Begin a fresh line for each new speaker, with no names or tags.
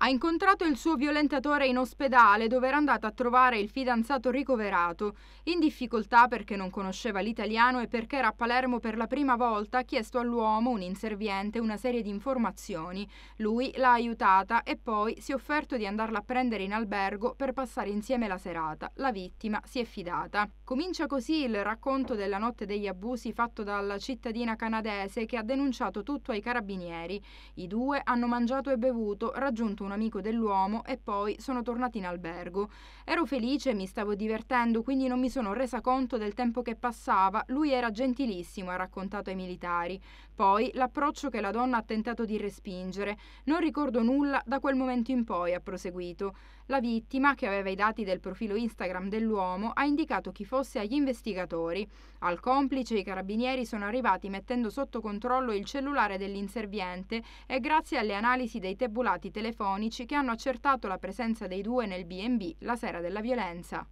Ha incontrato il suo violentatore in ospedale dove era andata a trovare il fidanzato ricoverato. In difficoltà perché non conosceva l'italiano e perché era a Palermo per la prima volta, ha chiesto all'uomo, un inserviente, una serie di informazioni. Lui l'ha aiutata e poi si è offerto di andarla a prendere in albergo per passare insieme la serata. La vittima si è fidata. Comincia così il racconto della notte degli abusi fatto dalla cittadina canadese che ha denunciato tutto ai carabinieri. I due hanno mangiato e bevuto, raggiunto un un amico dell'uomo e poi sono tornati in albergo. Ero felice, mi stavo divertendo, quindi non mi sono resa conto del tempo che passava. Lui era gentilissimo, ha raccontato ai militari. Poi l'approccio che la donna ha tentato di respingere. Non ricordo nulla da quel momento in poi, ha proseguito. La vittima, che aveva i dati del profilo Instagram dell'uomo, ha indicato chi fosse agli investigatori. Al complice i carabinieri sono arrivati mettendo sotto controllo il cellulare dell'inserviente e grazie alle analisi dei tabulati telefonici cronici che hanno accertato la presenza dei due nel BB la sera della violenza.